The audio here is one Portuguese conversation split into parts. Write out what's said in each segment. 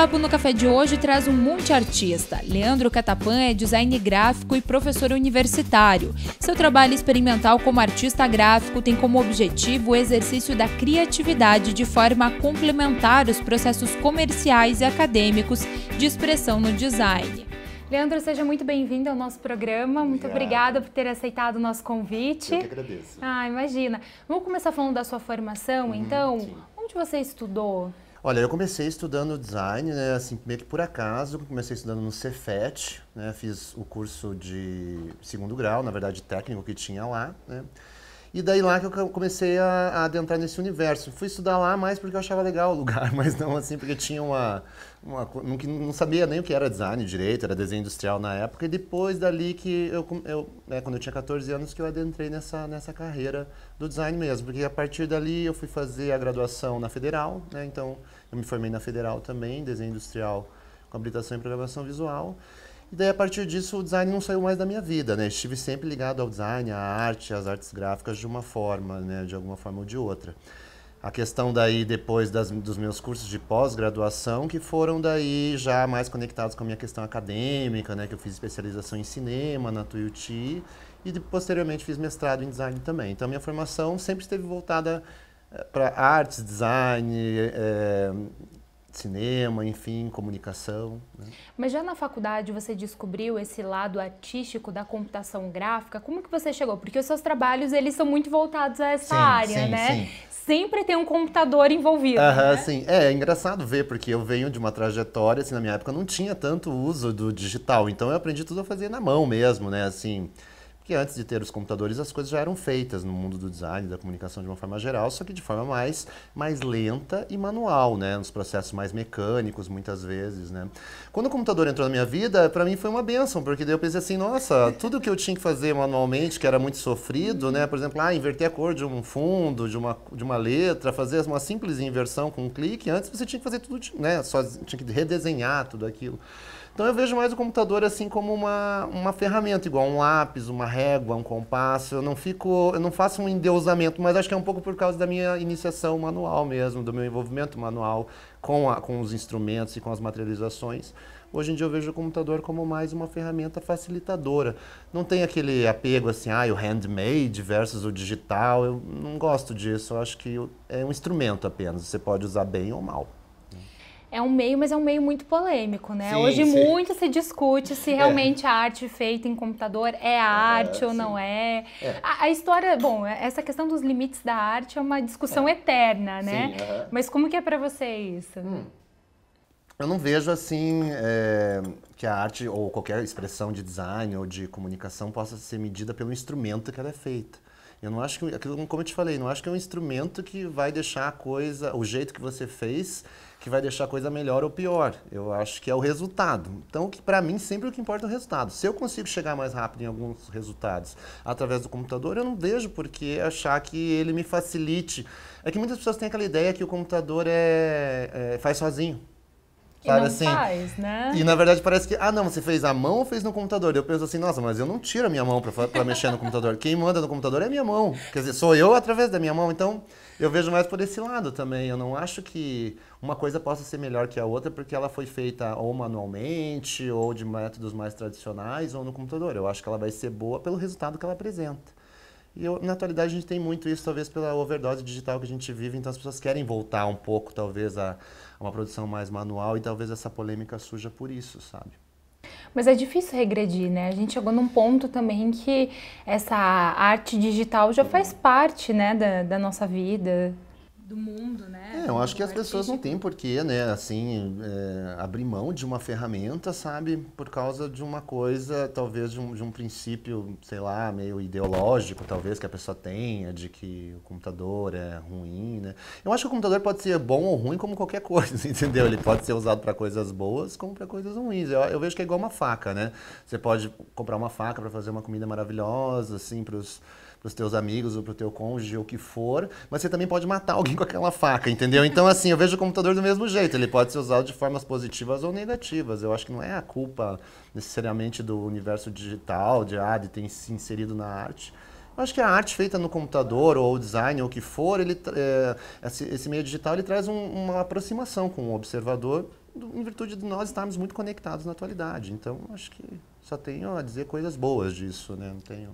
Papo no Café de hoje traz um monte artista. Leandro Catapan é design gráfico e professor universitário. Seu trabalho experimental como artista gráfico tem como objetivo o exercício da criatividade de forma a complementar os processos comerciais e acadêmicos de expressão no design. Leandro, seja muito bem-vindo ao nosso programa. Muito obrigada por ter aceitado o nosso convite. Eu que agradeço. Ah, imagina. Vamos começar falando da sua formação, hum, então. Sim. Onde você estudou? Olha, eu comecei estudando design, né, assim, meio que por acaso, comecei estudando no Cefet, né, fiz o curso de segundo grau, na verdade técnico que tinha lá, né, e daí lá que eu comecei a, a adentrar nesse universo. Fui estudar lá mais porque eu achava legal o lugar, mas não assim porque tinha uma... uma não, não sabia nem o que era design direito, era desenho industrial na época. E depois dali que eu... eu né, quando eu tinha 14 anos que eu adentrei nessa, nessa carreira do design mesmo. Porque a partir dali eu fui fazer a graduação na Federal, né? Então eu me formei na Federal também, desenho industrial com habilitação em programação visual. E daí, a partir disso, o design não saiu mais da minha vida, né? Estive sempre ligado ao design, à arte, às artes gráficas de uma forma, né? De alguma forma ou de outra. A questão daí, depois das, dos meus cursos de pós-graduação, que foram daí já mais conectados com a minha questão acadêmica, né? Que eu fiz especialização em cinema na Tuiuti e posteriormente fiz mestrado em design também. Então, minha formação sempre esteve voltada eh, para artes, design, é, cinema, enfim, comunicação. Né? Mas já na faculdade você descobriu esse lado artístico da computação gráfica? Como que você chegou? Porque os seus trabalhos eles são muito voltados a essa sim, área, sim, né? Sim. Sempre tem um computador envolvido. né? sim. É, é, engraçado ver, porque eu venho de uma trajetória, assim, na minha época não tinha tanto uso do digital, então eu aprendi tudo a fazer na mão mesmo, né? Assim, que antes de ter os computadores as coisas já eram feitas no mundo do design, da comunicação de uma forma geral, só que de forma mais, mais lenta e manual, né? Nos processos mais mecânicos, muitas vezes, né? Quando o computador entrou na minha vida, para mim foi uma benção, porque daí eu pensei assim, nossa, tudo que eu tinha que fazer manualmente, que era muito sofrido, né? Por exemplo, ah, inverter a cor de um fundo, de uma, de uma letra, fazer uma simples inversão com um clique, antes você tinha que fazer tudo, né? Só, tinha que redesenhar tudo aquilo. Então eu vejo mais o computador assim como uma, uma ferramenta, igual um lápis, uma régua, um compasso. Eu não fico, eu não faço um endeusamento, mas acho que é um pouco por causa da minha iniciação manual mesmo, do meu envolvimento manual com, a, com os instrumentos e com as materializações. Hoje em dia eu vejo o computador como mais uma ferramenta facilitadora. Não tem aquele apego assim, ah, o handmade versus o digital. Eu não gosto disso. Eu acho que é um instrumento apenas. Você pode usar bem ou mal é um meio, mas é um meio muito polêmico, né? Sim, Hoje sim. muito se discute se é. realmente é. a arte feita em computador é ah, arte é, ou sim. não é. é. A, a, história, bom, essa questão dos limites da arte é uma discussão é. eterna, né? Uh -huh. Mas como que é para você isso? Hum. Eu não vejo assim eh, que a arte ou qualquer expressão de design ou de comunicação possa ser medida pelo instrumento que ela é feita. Eu não acho que, aquilo, como eu te falei, não acho que é um instrumento que vai deixar a coisa, o jeito que você fez, que vai deixar a coisa melhor ou pior. Eu acho que é o resultado. Então, para mim, sempre o que importa é o resultado. Se eu consigo chegar mais rápido em alguns resultados através do computador, eu não vejo porque achar que ele me facilite. É que muitas pessoas têm aquela ideia que o computador é, é faz sozinho. Que sabe assim? Faz, né? E na verdade parece que, ah, não, você fez a mão ou fez no computador? Eu penso assim, nossa, mas eu não tiro a minha mão para mexer no computador. Quem manda no computador é a minha mão. Quer dizer, sou eu através da minha mão. Então, eu vejo mais por esse lado também. Eu não acho que uma coisa possa ser melhor que a outra porque ela foi feita ou manualmente, ou de métodos mais tradicionais, ou no computador. Eu acho que ela vai ser boa pelo resultado que ela apresenta. E eu, na atualidade a gente tem muito isso, talvez pela overdose digital que a gente vive, então as pessoas querem voltar um pouco, talvez, a, a uma produção mais manual e talvez essa polêmica surja por isso, sabe? Mas é difícil regredir, né? A gente chegou num ponto também que essa arte digital já faz parte, né, da, da nossa vida, do mundo, né? É, eu acho que as pessoas não têm porquê, né, assim, é, abrir mão de uma ferramenta, sabe, por causa de uma coisa, talvez de um, de um princípio, sei lá, meio ideológico, talvez, que a pessoa tenha, de que o computador é ruim, né? Eu acho que o computador pode ser bom ou ruim como qualquer coisa, entendeu? Ele pode ser usado para coisas boas como para coisas ruins. Eu, eu, vejo que é igual uma faca, né? Você pode comprar uma faca para fazer uma comida maravilhosa, assim, para os para os teus amigos ou para o teu cônjuge ou o que for, mas você também pode matar alguém com aquela faca, entendeu? Então, assim, eu vejo o computador do mesmo jeito. Ele pode ser usado de formas positivas ou negativas. Eu acho que não é a culpa necessariamente do universo digital, de, ah, de ter se inserido na arte. Eu acho que a arte feita no computador ou o design ou o que for, ele, é, esse, meio digital ele traz um, uma aproximação com o observador em virtude de nós estarmos muito conectados na atualidade. Então, acho que só tenho a dizer coisas boas disso, né? Não tenho...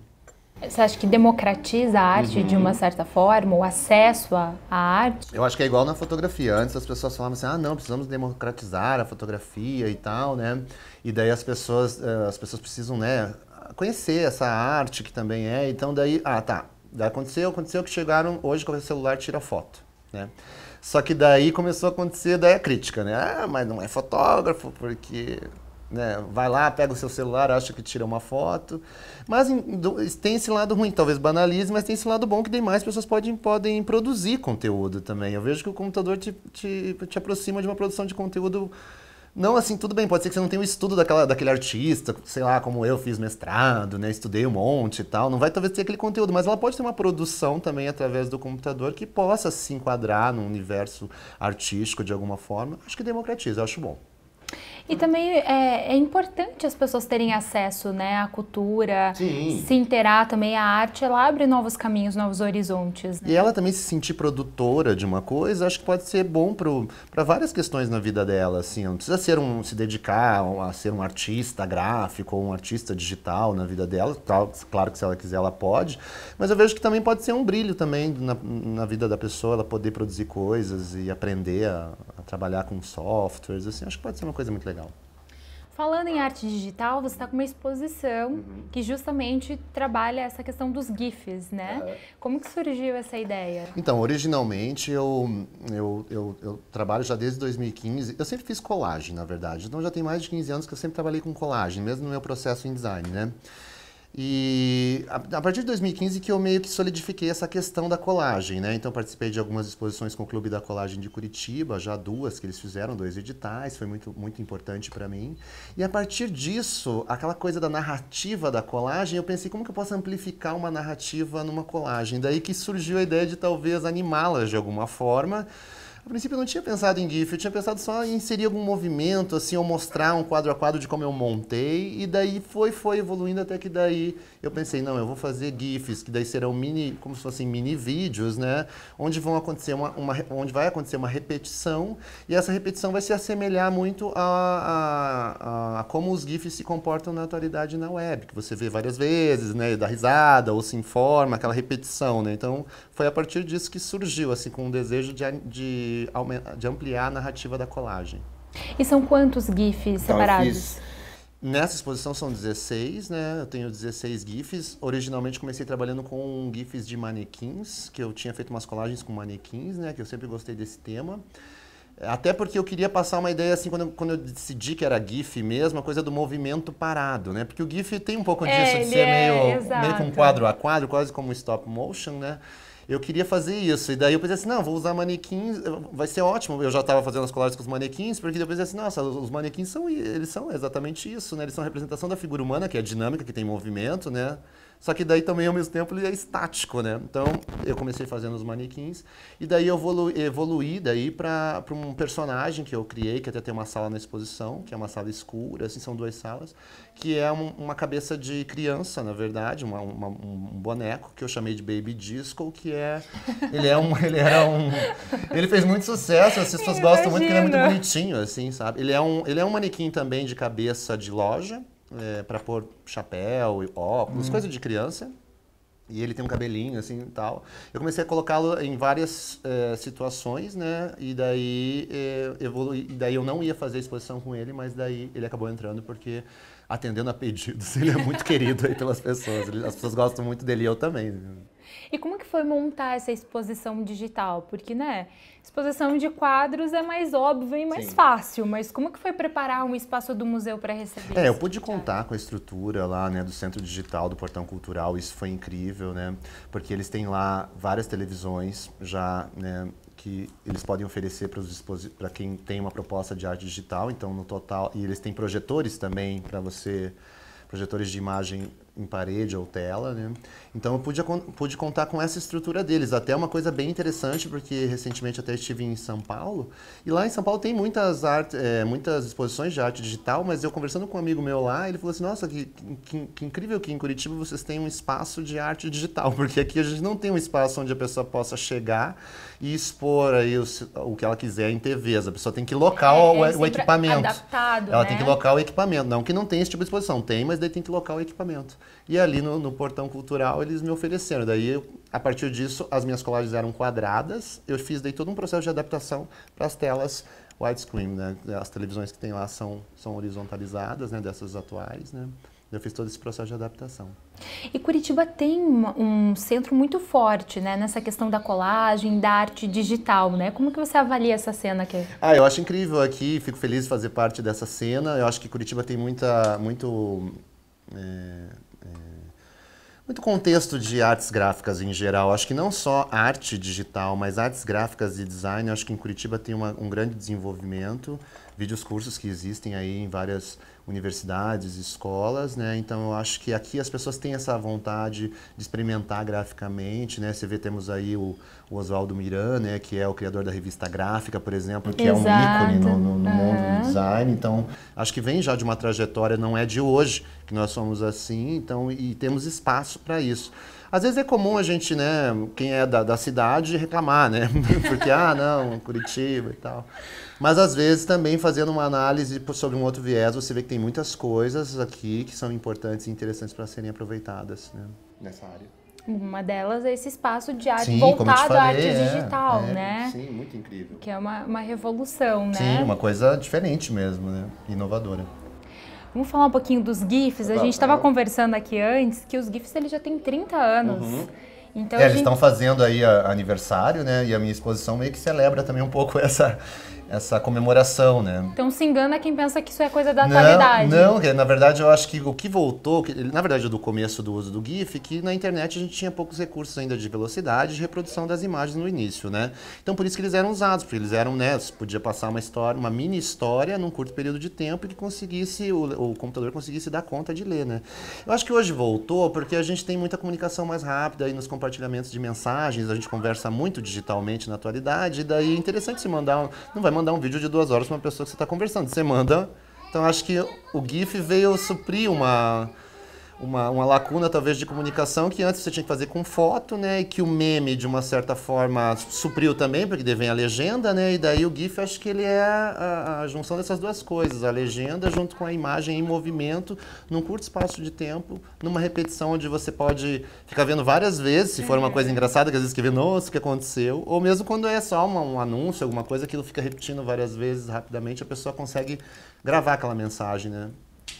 Você acha que democratiza a arte uhum. de uma uhum. certa forma, o acesso à arte? Eu acho que é igual na fotografia. Antes as pessoas falavam assim, ah, não, precisamos democratizar a fotografia e tal, né? E daí as pessoas, eh, as pessoas precisam, né, conhecer essa arte que também é. Então daí, ah, tá, aconteceu, aconteceu que chegaram hoje com o celular tira foto, né? Só que daí começou a acontecer daí a é crítica, né? Ah, mas não é fotógrafo porque né? Vai lá, pega o seu celular, acha que tira uma foto. Mas tem esse lado ruim, talvez banalize, mas tem esse lado bom que demais pessoas podem, podem produzir conteúdo também. Eu vejo que o computador te, te, te aproxima de uma produção de conteúdo. Não, assim, tudo bem, pode ser que você não tenha o um estudo daquela, daquele artista, sei lá, como eu fiz mestrado, né? Estudei um monte e tal. Não vai talvez ter aquele conteúdo, mas ela pode ter uma produção também através do computador que possa se enquadrar no universo artístico de alguma forma. Acho que democratiza, eu acho bom. E também é, é importante as pessoas terem acesso né, à cultura, Sim. se interar também a arte, ela abre novos caminhos, novos horizontes. Né? E ela também se sentir produtora de uma coisa, acho que pode ser bom para várias questões na vida dela. Assim, não precisa ser um, se dedicar a ser um artista gráfico ou um artista digital na vida dela. Tal, claro que se ela quiser, ela pode. Mas eu vejo que também pode ser um brilho também na, na vida da pessoa, ela poder produzir coisas e aprender a, a trabalhar com softwares. Assim, acho que pode ser uma coisa muito legal legal. Falando em arte digital, você está com uma exposição uhum. que justamente trabalha essa questão dos GIFs, né? É. Como que surgiu essa ideia? Então, originalmente eu, eu, eu, eu, trabalho já desde 2015. Eu sempre fiz colagem, na verdade. Então já tem mais de 15 anos que eu sempre trabalhei com colagem, mesmo no meu processo em design, né? E a, partir de 2015 que eu meio que solidifiquei essa questão da colagem, né? Então participei de algumas exposições com o Clube da Colagem de Curitiba, já duas que eles fizeram, dois editais, foi muito, muito importante para mim. E a partir disso, aquela coisa da narrativa da colagem, eu pensei como que eu posso amplificar uma narrativa numa colagem? Daí que surgiu a ideia de talvez animá-las de alguma forma. A princípio eu não tinha pensado em GIF, eu tinha pensado só em inserir algum movimento, assim, ou mostrar um quadro a quadro de como eu montei, e daí foi, foi evoluindo até que daí eu pensei, não, eu vou fazer GIFs, que daí serão mini, como se fossem mini vídeos, né? Onde vão acontecer uma, uma onde vai acontecer uma repetição, e essa repetição vai se assemelhar muito a, a, a, a como os GIFs se comportam na atualidade na web, que você vê várias vezes, né? dá risada, ou se informa, aquela repetição, né? Então foi a partir disso que surgiu, assim, com o desejo de, de de, ampliar a narrativa da colagem. E são quantos GIFs separados? Então, nessa exposição são 16, né? Eu tenho 16 GIFs. Originalmente comecei trabalhando com GIFs de manequins, que eu tinha feito umas colagens com manequins, né? Que eu sempre gostei desse tema. Até porque eu queria passar uma ideia, assim, quando eu, quando eu decidi que era GIF mesmo, a coisa do movimento parado, né? Porque o GIF tem um pouco disso, é, de ser é, meio, exato. meio com quadro a quadro, quase como stop motion, né? eu queria fazer isso. E daí eu pensei assim, não, vou usar manequins, vai ser ótimo. Eu já estava fazendo as colagens com os manequins, porque depois eu pensei assim, nossa, os manequins são, eles são exatamente isso, né? Eles são a representação da figura humana, que é dinâmica, que tem movimento, né? Só que daí também, ao mesmo tempo, ele é estático, né? Então, eu comecei fazendo os manequins e daí eu evolu evoluí daí para um personagem que eu criei, que até tem uma sala na exposição, que é uma sala escura, assim, são duas salas, que é um, uma cabeça de criança, na verdade, uma, uma, um boneco que eu chamei de Baby Disco, que é... Ele é um... Ele, era um, ele fez muito sucesso, as pessoas gostam muito, porque ele é muito bonitinho, assim, sabe? Ele é, um, ele é um manequim também de cabeça de loja, é, para pôr chapéu e óculos, hum. coisa de criança. E ele tem um cabelinho assim e tal. Eu comecei a colocá-lo em várias é, situações, né? E daí, é, evolui, e daí eu não ia fazer exposição com ele, mas daí ele acabou entrando porque atendendo a pedidos. Ele é muito querido aí pelas pessoas. As pessoas gostam muito dele e eu também. E como que foi montar essa exposição digital? Porque, né, exposição de quadros é mais óbvio e mais Sim. fácil, mas como que foi preparar um espaço do museu para receber? É, eu pude contar com a estrutura lá, né, do Centro Digital, do Portão Cultural, isso foi incrível, né, porque eles têm lá várias televisões já, né, que eles podem oferecer para quem tem uma proposta de arte digital. Então, no total, e eles têm projetores também para você, projetores de imagem em parede ou tela, né? Então eu pude, pude contar com essa estrutura deles. Até uma coisa bem interessante, porque recentemente até estive em São Paulo, e lá em São Paulo tem muitas, arte, é, muitas exposições de arte digital, mas eu conversando com um amigo meu lá, ele falou assim, nossa, que, que, que incrível que em Curitiba vocês têm um espaço de arte digital, porque aqui a gente não tem um espaço onde a pessoa possa chegar e expor aí o, o que ela quiser em TVs. A pessoa tem que local é, o, é o, equipamento. Adaptado, ela né? tem que né? local o equipamento. Não que não tem esse tipo de exposição, tem, mas daí tem que local o equipamento. E ali no, no portão cultural eles me ofereceram. Daí, eu, a partir disso, as minhas colagens eram quadradas. Eu fiz daí todo um processo de adaptação para as telas widescreen, né? As televisões que tem lá são, são horizontalizadas, né? Dessas atuais, né? Eu fiz todo esse processo de adaptação. E Curitiba tem um, um centro muito forte, né? Nessa questão da colagem, da arte digital, né? Como que você avalia essa cena aqui? Ah, eu acho incrível aqui. Fico feliz de fazer parte dessa cena. Eu acho que Curitiba tem muita, muito... É muito contexto de artes gráficas em geral. Acho que não só arte digital, mas artes gráficas e design. Acho que em Curitiba tem uma, um grande desenvolvimento. Vídeos cursos que existem aí em várias universidades, escolas, né? Então eu acho que aqui as pessoas têm essa vontade de experimentar graficamente, né? Você vê, temos aí o, o Oswaldo Miran, né? Que é o criador da revista Gráfica, por exemplo, que Exato. é um ícone no, no, no mundo do design. Então acho que vem já de uma trajetória, não é de hoje que nós somos assim, então e temos espaço para isso. Às vezes é comum a gente, né, quem é da, da cidade, reclamar, né? Porque, ah, não, Curitiba e tal. Mas às vezes também fazendo uma análise sobre um outro viés, você vê que tem muitas coisas aqui que são importantes e interessantes para serem aproveitadas né? nessa área. Uma delas é esse espaço de arte sim, voltado falei, à arte é, digital, é, né? Sim, muito incrível. Que é uma, uma revolução, né? Sim, uma coisa diferente mesmo, né? Inovadora. Vamos falar um pouquinho dos GIFs. A tá gente estava conversando aqui antes que os GIFs ele já têm 30 anos. Uhum. Então, é, gente... eles estão fazendo aí a, ah, aniversário, né? E a minha exposição meio que celebra também um pouco essa, essa comemoração, né? Então se engana quem pensa que isso é coisa da não, atualidade. Não, na verdade eu acho que o que voltou, que, na verdade do começo do uso do GIF, que na internet a gente tinha poucos recursos ainda de velocidade de reprodução das imagens no início, né? Então por isso que eles eram usados, porque eles eram, né, você podia passar uma história, uma mini história num curto período de tempo e que conseguisse, o, o computador conseguisse dar conta de ler, né? Eu acho que hoje voltou porque a gente tem muita comunicação mais rápida aí nos compartilhamentos de mensagens, a gente conversa muito digitalmente na atualidade, e daí é interessante se mandar, um, não vai mandar um vídeo de duas horas para uma pessoa que você está conversando. Você manda. Então acho que o GIF veio suprir uma uma, uma lacuna talvez de comunicação que antes você tinha que fazer com foto, né? E que o meme, de uma certa forma, supriu também, porque devem a legenda, né? E daí o GIF acho que ele é a, a, junção dessas duas coisas, a legenda junto com a imagem em movimento, num curto espaço de tempo, numa repetição onde você pode ficar vendo várias vezes, se for uma é. coisa engraçada, que às vezes que vê, nossa, o que aconteceu? Ou mesmo quando é só uma, um anúncio, alguma coisa, aquilo fica repetindo várias vezes rapidamente, a pessoa consegue gravar aquela mensagem, né?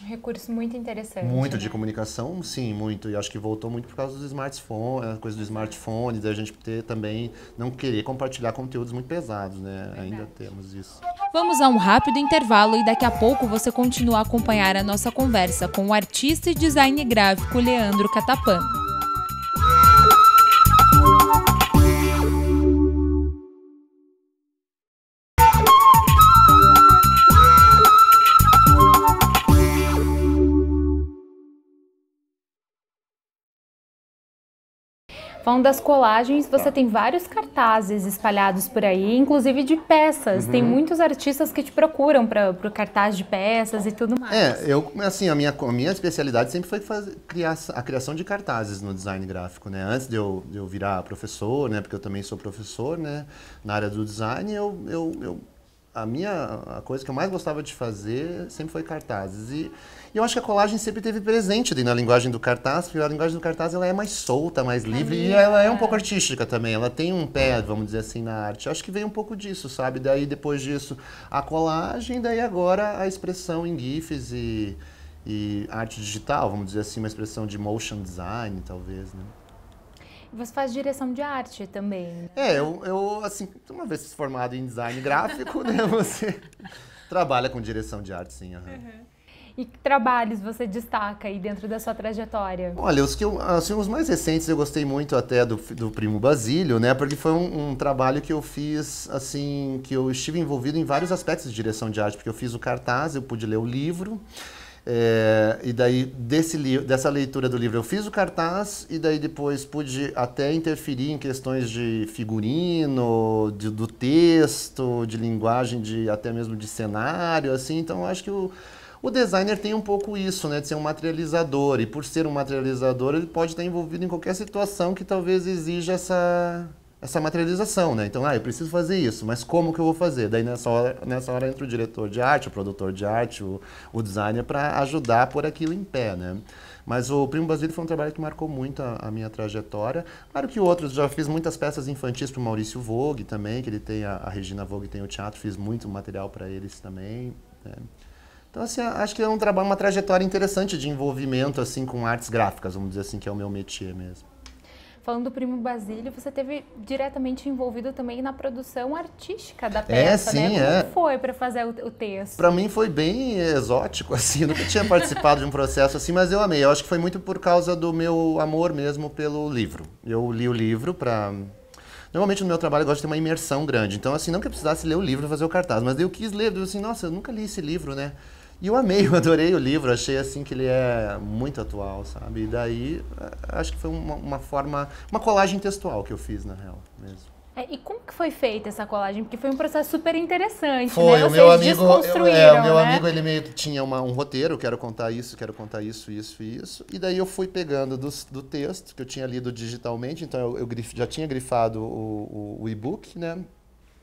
Um recurso muito interessante. Muito né? de comunicação, sim, muito. E acho que voltou muito por causa do smartphone, a coisa do smartphone, da gente ter também não querer compartilhar conteúdos muito pesados, né? Verdade. Ainda temos isso. Vamos a um rápido intervalo e daqui a pouco você continua a acompanhar a nossa conversa com o artista e design gráfico Leandro Catapan. Falando das colagens, você tá. tem vários cartazes espalhados por aí, inclusive de peças. Uhum. Tem muitos artistas que te procuram para o cartaz de peças e tudo mais. É, eu, assim, a minha, a minha especialidade sempre foi fazer, criar, a criação de cartazes no design gráfico, né? Antes de eu, de eu virar professor, né? Porque eu também sou professor, né? Na área do design, eu, eu, eu a minha a coisa que eu mais gostava de fazer sempre foi cartazes. E, e eu acho que a colagem sempre teve presente na linguagem do cartaz, porque a linguagem do cartaz ela é mais solta, mais livre e ela é um pouco é. artística também. Ela tem um pé, é. vamos dizer assim, na arte. Eu acho que veio um pouco disso, sabe? Daí depois disso a colagem, daí agora a expressão em GIFs e, e arte digital, vamos dizer assim, uma expressão de motion design, talvez, né? Você faz direção de arte também. Né? É, eu, eu assim, uma vez formado em design gráfico, né, você trabalha com direção de arte, sim. Uhum. Uhum. E que trabalhos você destaca aí dentro da sua trajetória? Olha, os, que eu, assim, os mais recentes eu gostei muito até do, do Primo Basílio, né? Porque foi um, um trabalho que eu fiz, assim, que eu estive envolvido em vários aspectos de direção de arte, porque eu fiz o cartaz, eu pude ler o livro. É, e daí, desse dessa leitura do livro, eu fiz o cartaz e daí depois pude até interferir em questões de figurino, de, do texto, de linguagem, de até mesmo de cenário, assim. Então, acho que o, o designer tem um pouco isso, né, de ser um materializador, e por ser um materializador, ele pode estar envolvido em qualquer situação que talvez exija essa essa materialização, né? Então, ah, eu preciso fazer isso, mas como que eu vou fazer? Daí nessa hora, nessa hora entra o diretor de arte, o produtor de arte, o, o designer para ajudar a pôr aquilo em pé, né? Mas o Primo Basílio foi um trabalho que marcou muito a, a, minha trajetória. Claro que outros, já fiz muitas peças infantis para o Maurício Vogue também, que ele tem a, a Regina Vogue tem o teatro, fiz muito material para eles também. Né? Então, assim, acho que é um trabalho, uma trajetória interessante de envolvimento, assim, com artes gráficas, vamos dizer assim, que é o meu métier mesmo. Falando do Primo Basílio, você teve diretamente envolvido também na produção artística da é, peça, é, sim, né? Como é. foi para fazer o, texto? Para mim foi bem exótico, assim, eu nunca tinha participado de um processo assim, mas eu amei. Eu acho que foi muito por causa do meu amor mesmo pelo livro. Eu li o livro para Normalmente no meu trabalho eu gosto de ter uma imersão grande. Então, assim, não que eu precisasse ler o livro para fazer o cartaz, mas eu quis ler, eu assim, nossa, eu nunca li esse livro, né? E eu amei, eu adorei o livro, achei assim que ele é muito atual, sabe? E daí eh, acho que foi uma, uma forma, uma colagem textual que eu fiz, na real, mesmo. É, e como que foi feita essa colagem? Porque foi um processo super interessante, foi, né? o meu amigo, eu, é, o meu né? amigo ele meio tinha uma, um roteiro, quero contar isso, quero contar isso, isso e isso. E daí eu fui pegando do, do texto que eu tinha lido digitalmente, então eu, eu grif, já tinha grifado o, o, o e-book, né?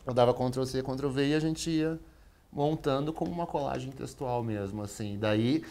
Eu dava Ctrl C, Ctrl V e a gente ia montando como uma colagem textual mesmo, assim. Daí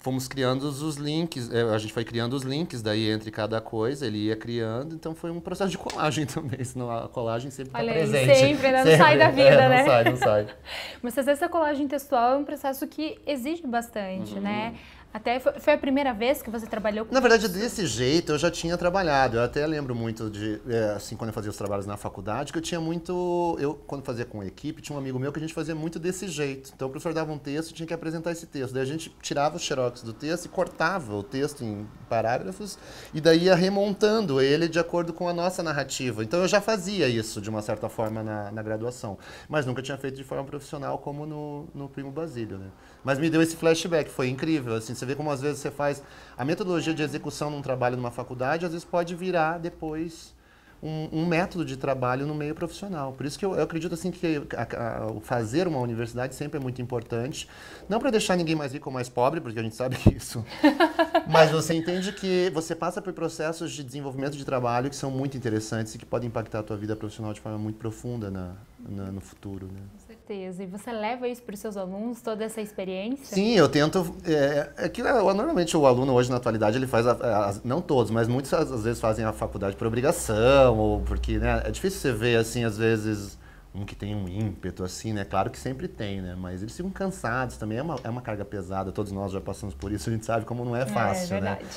fomos criando os links, é, a gente foi criando os links daí entre cada coisa, ele ia criando, então foi um processo de colagem também, senão a colagem sempre está presente. Sempre, né? não sempre. sai da é, vida, é, né? Não sai, não sai. Mas às vezes a colagem textual é um processo que exige bastante, uhum. né? Até foi, foi, a primeira vez que você trabalhou com Na verdade, isso? desse jeito eu já tinha trabalhado. Eu até lembro muito de, é, assim, quando eu fazia os trabalhos na faculdade, que eu tinha muito. Eu, quando fazia com equipe, tinha um amigo meu que a gente fazia muito desse jeito. Então o professor dava um texto e tinha que apresentar esse texto. Daí a gente tirava os xerox do texto e cortava o texto em parágrafos e daí ia remontando ele de acordo com a nossa narrativa. Então eu já fazia isso, de uma certa forma, na, na graduação. Mas nunca tinha feito de forma profissional como no, no Primo Basílio, né? Mas me deu esse flashback, foi incrível, assim você vê como às vezes você faz a metodologia de execução num trabalho numa faculdade, às vezes pode virar depois um, um método de trabalho no meio profissional. Por isso que eu, eu acredito assim que a, a, o fazer uma universidade sempre é muito importante, não para deixar ninguém mais rico ou mais pobre, porque a gente sabe isso. Mas você entende que você passa por processos de desenvolvimento de trabalho que são muito interessantes e que podem impactar a tua vida profissional de forma muito profunda na, na no futuro, né? certeza. E você leva isso para os seus alunos, toda essa experiência? Sim, eu tento. É, é que é, normalmente o aluno hoje, na atualidade, ele faz. A, é, a, não todos, mas muitos às vezes fazem a faculdade por obrigação, ou porque, né? É difícil você ver, assim, às vezes um que tem um ímpeto, assim, né? Claro que sempre tem, né? Mas eles ficam cansados também, é uma, é uma carga pesada, todos nós já passamos por isso, a gente sabe como não é, é fácil, é, é verdade. né?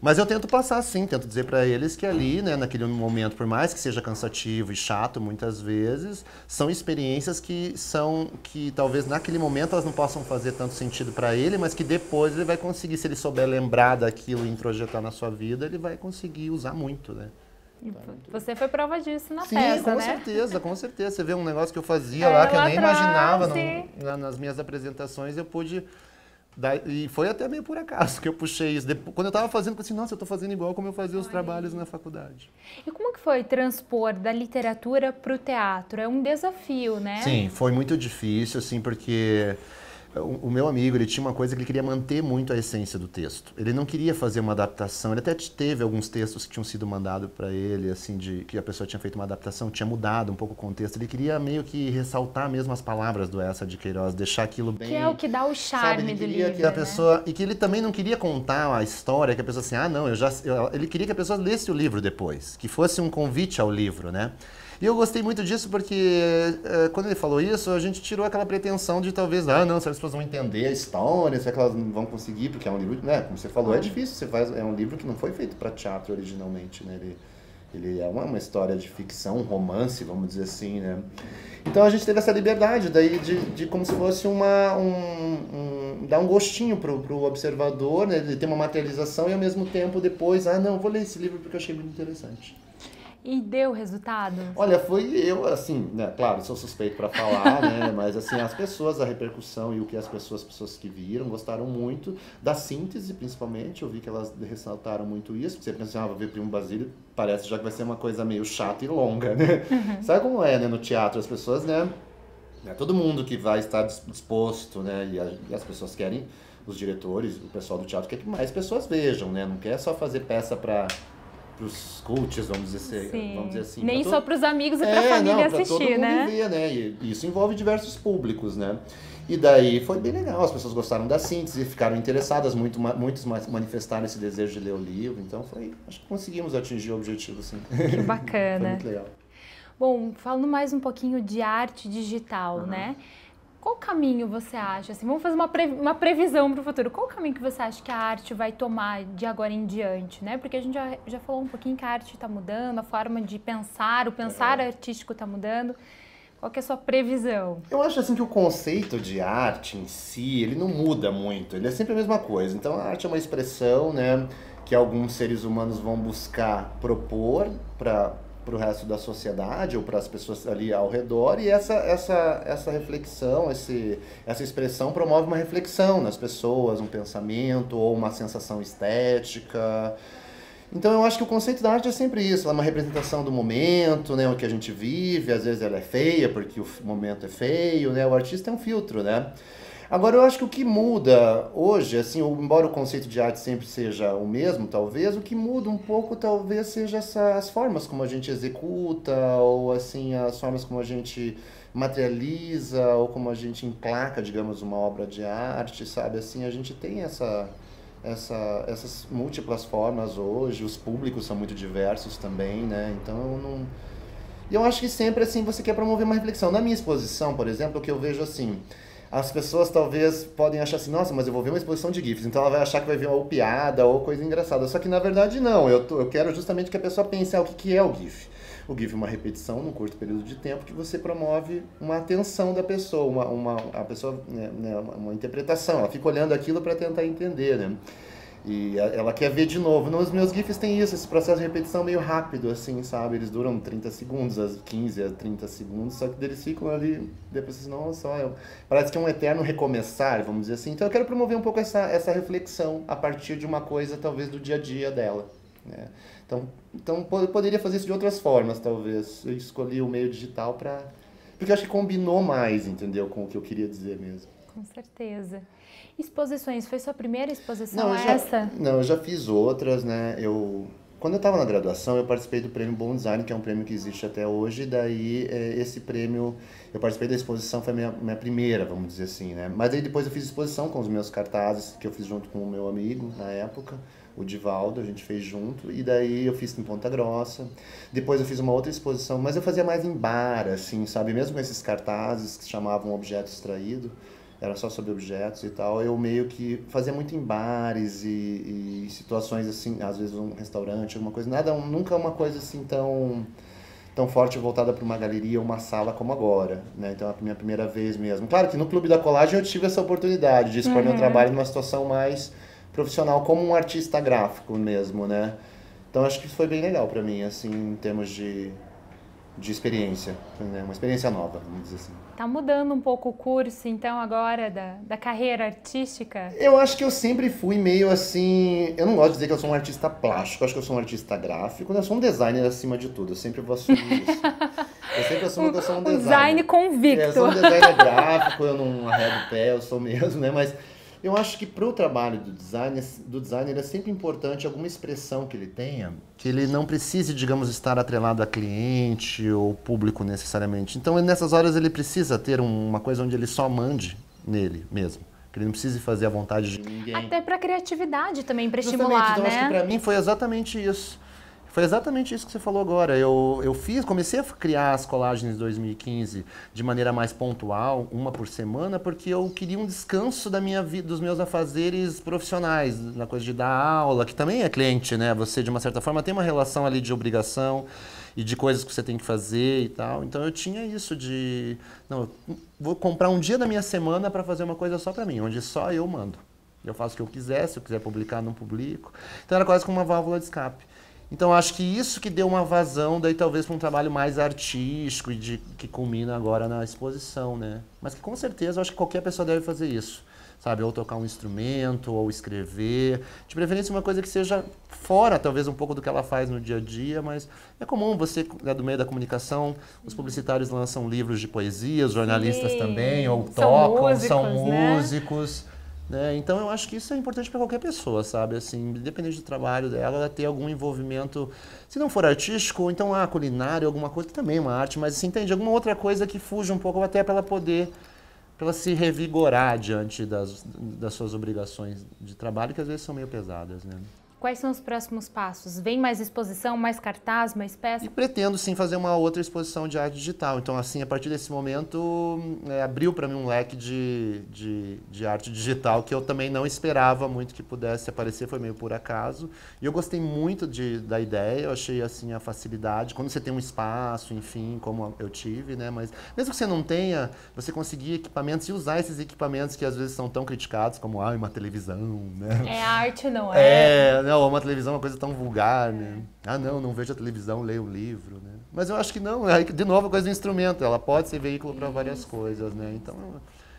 Mas eu tento passar sim, tento dizer para eles que ali, né, naquele momento, por mais que seja cansativo e chato muitas vezes, são experiências que são que talvez naquele momento elas não possam fazer tanto sentido para ele, mas que depois ele vai conseguir, se ele souber lembrar daquilo e introjetar na sua vida, ele vai conseguir usar muito, né? Você foi prova disso na sim, festa, com né? com certeza, com certeza. Você vê um negócio que eu fazia é, lá, que eu nem atrás, imaginava no, nas minhas apresentações, eu pude Daí, e foi até meio por acaso que eu puxei isso. Depois, quando eu estava fazendo, eu pensei, assim, nossa, eu estou fazendo igual como eu fazia os trabalhos na faculdade. E como que foi transpor da literatura para o teatro? É um desafio, né? Sim, foi muito difícil, assim, porque o, meu amigo, ele tinha uma coisa que ele queria manter muito a essência do texto. Ele não queria fazer uma adaptação. Ele até teve alguns textos que tinham sido mandados para ele, assim, de que a pessoa tinha feito uma adaptação, tinha mudado um pouco o contexto. Ele queria meio que ressaltar mesmo as palavras do Essa de Queiroz, deixar aquilo bem. Que é o que dá o charme do livro. Que a né? pessoa, E que ele também não queria contar a história, que a pessoa assim, ah, não, eu já. Eu, ele queria que a pessoa lesse o livro depois, que fosse um convite ao livro, né? E eu gostei muito disso porque é, quando ele falou isso, a gente tirou aquela pretensão de talvez, ah, não, que as pessoas vão entender a história, será que elas não vão conseguir, porque é um livro, né, como você falou, é ah. difícil, você faz, é um livro que não foi feito para teatro originalmente, né, ele, ele é uma, uma história de ficção, um romance, vamos dizer assim, né. Então a gente teve essa liberdade daí de, de como se fosse uma, um, um dar um gostinho pro, pro observador, né, de ter uma materialização e ao mesmo tempo depois, ah, não, vou ler esse livro porque eu achei muito interessante. E deu resultado? Olha, foi eu, assim, né, claro, sou suspeito para falar, né, mas assim, as pessoas, a repercussão e o que as pessoas, pessoas que viram, gostaram muito da síntese, principalmente, eu vi que elas ressaltaram muito isso, você pensava assim, ah, ver Primo Basílio, parece já que vai ser uma coisa meio chata e longa, né? Uhum. Sabe como é, né, no teatro, as pessoas, né, né todo mundo que vai estar disposto, né, e, a, e as pessoas querem, os diretores, o pessoal do teatro quer que mais pessoas vejam, né, não quer só fazer peça para os coaches, vamos dizer, assim, vamos dizer assim. Nem só para os amigos e para a é, família não, assistir, né? Ver, né? E isso envolve diversos públicos, né? E daí foi bem legal, as pessoas gostaram da síntese, ficaram interessadas, muito, muitos manifestaram esse desejo de ler o livro, então foi, acho que conseguimos atingir o objetivo, assim. Que bacana. foi muito legal. Bom, falando mais um pouquinho de arte digital, uhum. né? Qual caminho você acha? Assim, vamos fazer uma, pre uma previsão para o futuro. Qual o caminho que você acha que a arte vai tomar de agora em diante? Né? Porque a gente já, já falou um pouquinho que a arte está mudando, a forma de pensar, o pensar é. artístico está mudando. Qual é a sua previsão? Eu acho assim que o conceito de arte em si, ele não muda muito, ele é sempre a mesma coisa. Então a arte é uma expressão, né, que alguns seres humanos vão buscar propor para para o resto da sociedade ou para as pessoas ali ao redor e essa essa essa reflexão esse essa expressão promove uma reflexão nas pessoas um pensamento ou uma sensação estética então eu acho que o conceito da arte é sempre isso ela é uma representação do momento né o que a gente vive às vezes ela é feia porque o momento é feio né o artista é um filtro né Agora, eu acho que o que muda hoje, assim, embora o conceito de arte sempre seja o mesmo, talvez, o que muda um pouco talvez seja essa, as formas como a gente executa, ou assim, as formas como a gente materializa, ou como a gente emplaca, digamos, uma obra de arte, sabe? Assim, a gente tem essa, essa, essas múltiplas formas hoje, os públicos são muito diversos também, né? Então, eu não... E eu acho que sempre, assim, você quer promover uma reflexão. Na minha exposição, por exemplo, o que eu vejo, assim as pessoas talvez podem achar assim, nossa, mas eu vou ver uma exposição de GIFs, então ela vai achar que vai ver uma piada ou coisa engraçada. Só que na verdade não, eu, tô, eu quero justamente que a pessoa pense ah, o que, que é o GIF. O GIF é uma repetição num curto período de tempo que você promove uma atenção da pessoa, uma, uma, a pessoa, né, né uma interpretação. Ela fica olhando aquilo para tentar entender, né? E ela quer ver de novo. Nos meus GIFs tem isso, esse processo de repetição meio rápido, assim, sabe? Eles duram 30 segundos, as 15 a 30 segundos, só que eles ficam ali, depois vocês, nossa, eu... parece que é um eterno recomeçar, vamos dizer assim. Então eu quero promover um pouco essa, essa reflexão a partir de uma coisa, talvez, do dia a dia dela. Né? Então, então eu poderia fazer isso de outras formas, talvez. Eu escolhi o meio digital para. Porque eu acho que combinou mais, entendeu? Com o que eu queria dizer mesmo com certeza. Exposições, foi sua primeira exposição não, já, essa? Não, eu já fiz outras, né? Eu quando eu estava na graduação, eu participei do prêmio Bom Design, que é um prêmio que existe até hoje. Daí, é, esse prêmio, eu participei da exposição, foi minha, minha primeira, vamos dizer assim, né? Mas aí depois eu fiz exposição com os meus cartazes, que eu fiz junto com o meu amigo na época, o Divaldo, a gente fez junto. E daí eu fiz em Ponta Grossa. Depois eu fiz uma outra exposição, mas eu fazia mais em bar, assim, sabe? Mesmo com esses cartazes que chamavam Objeto Extraído era só sobre objetos e tal. Eu meio que fazia muito em bares e, e situações assim, às vezes um restaurante, alguma coisa. Nada, nunca uma coisa assim tão tão forte voltada para uma galeria ou uma sala como agora, né? Então é a minha primeira vez mesmo. Claro que no Clube da Colagem eu tive essa oportunidade de expor uhum. meu trabalho numa situação mais profissional, como um artista gráfico mesmo, né? Então acho que foi bem legal para mim, assim, em termos de de experiência, né? uma experiência nova, vamos dizer assim. Tá mudando um pouco o curso, então, agora, da, da carreira artística? Eu acho que eu sempre fui meio assim. Eu não gosto de dizer que eu sou um artista plástico, acho que eu sou um artista gráfico, né? eu sou um designer acima de tudo, eu sempre vou assumir isso. Eu sempre assumo que eu sou um designer. Um design convicto. É, eu sou um designer gráfico, eu não arredo o pé, eu sou mesmo, né? Mas eu acho que para o trabalho do designer, do designer é sempre importante alguma expressão que ele tenha, que ele não precise, digamos, estar atrelado a cliente ou público necessariamente. Então, nessas horas, ele precisa ter uma coisa onde ele só mande nele mesmo. Que ele não precise fazer à vontade de ninguém. Até para criatividade também, para estimular, então, né? Acho que né? para mim foi exatamente isso. Foi exatamente isso que você falou agora. Eu, eu fiz, comecei a criar as colagens em 2015 de maneira mais pontual, uma por semana, porque eu queria um descanso da minha vida, dos meus afazeres profissionais, na coisa de dar aula, que também é cliente, né? Você, de uma certa forma, tem uma relação ali de obrigação e de coisas que você tem que fazer e tal. Então eu tinha isso de, não, vou comprar um dia da minha semana para fazer uma coisa só para mim, onde só eu mando. Eu faço o que eu quiser, se eu quiser publicar, não publico. Então era quase como uma válvula de escape. Então acho que isso que deu uma vazão daí talvez para um trabalho mais artístico e de, que culmina agora na exposição, né? Mas que com certeza eu acho que qualquer pessoa deve fazer isso, sabe? Ou tocar um instrumento, ou escrever, de preferência uma coisa que seja fora talvez um pouco do que ela faz no dia a dia, mas é comum você é do meio da comunicação, os publicitários lançam livros de poesia, os jornalistas Sim. também, ou são tocam, músicos, são músicos. Né? Né? Então eu acho que isso é importante para qualquer pessoa, sabe? Assim, independente do trabalho dela, ela ter algum envolvimento, se não for artístico, então ah, culinária, alguma coisa que também é uma arte, mas assim, entende? Alguma outra coisa que fuja um pouco até para ela poder para ela se revigorar diante das, das suas obrigações de trabalho, que às vezes são meio pesadas, né? Quais são os próximos passos? Vem mais exposição, mais cartaz, mais peça? E pretendo sim fazer uma outra exposição de arte digital. Então, assim, a partir desse momento, é, abriu para mim um leque de, de, de, arte digital que eu também não esperava muito que pudesse aparecer, foi meio por acaso. E eu gostei muito de, da ideia, eu achei assim a facilidade. Quando você tem um espaço, enfim, como eu tive, né? Mas mesmo que você não tenha, você conseguir equipamentos e usar esses equipamentos que às vezes são tão criticados, como ah, uma televisão, né? É arte, não é? É, não, uma televisão é uma coisa tão vulgar, né? Ah, não, não vejo a televisão, leio um livro, né? Mas eu acho que não, é aí de novo a coisa do instrumento, ela pode ser veículo para várias coisas, né? Então,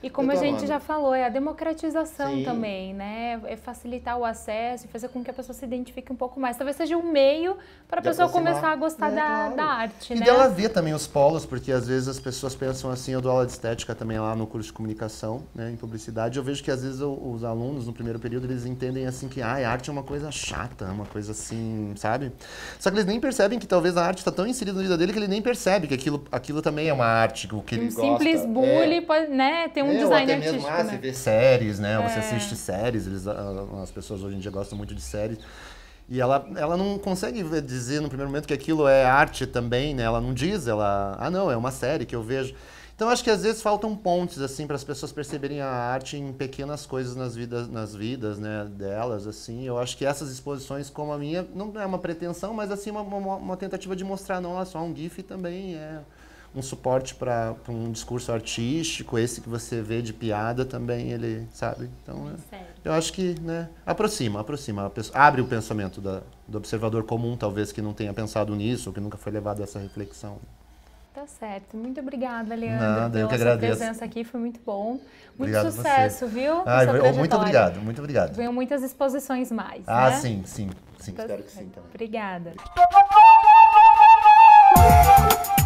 e como a gente já falou, é a democratização Sim. também, né? É facilitar o acesso e fazer com que a pessoa se identifique um pouco mais. Talvez seja um meio para a pessoa começar a gostar é, da, claro. da arte, e né? E dela ver também os polos, porque às vezes as pessoas pensam assim, eu dou aula de estética também lá no curso de comunicação, né, em publicidade, eu vejo que às vezes os alunos no primeiro período, eles entendem assim que, ah, a arte é uma coisa chata, uma coisa assim, sabe? Só que eles nem percebem que talvez a arte está tão inserida na vida dele que ele nem percebe que aquilo, aquilo também é uma arte, o que um ele gosta. É. Né, um simples bullying, é. né, tem um um é, até mesmo, ah, né? você vê séries, né? É. Você assiste séries, eles, ah, ah, as pessoas hoje em dia gostam muito de séries. E ela, ela não consegue dizer no primeiro momento que aquilo é arte também, né? Ela não diz, ela... Ah, não, é uma série que eu vejo. Então, acho que às vezes faltam pontes, assim, para as pessoas perceberem a arte em pequenas coisas nas vidas, nas vidas né, delas, assim. Eu acho que essas exposições como a minha, não é uma pretensão, mas, assim, uma, uma, uma tentativa de mostrar, não, olha só, um GIF também é um suporte para um discurso artístico, esse que você vê de piada também, ele, sabe? Então, é, eu acho que, né, aproxima, aproxima, abre o pensamento da, do observador comum, talvez que não tenha pensado nisso, ou que nunca foi levado a essa reflexão. Tá certo. Muito obrigada, Leandro, Nada, pela eu que agradeço. presença aqui, foi muito bom. Muito obrigado sucesso, viu? Ai, muito obrigado, muito obrigado. Venham muitas exposições mais. Ah, né? sim, sim, sim. Tá espero certo. que sim também. Obrigada.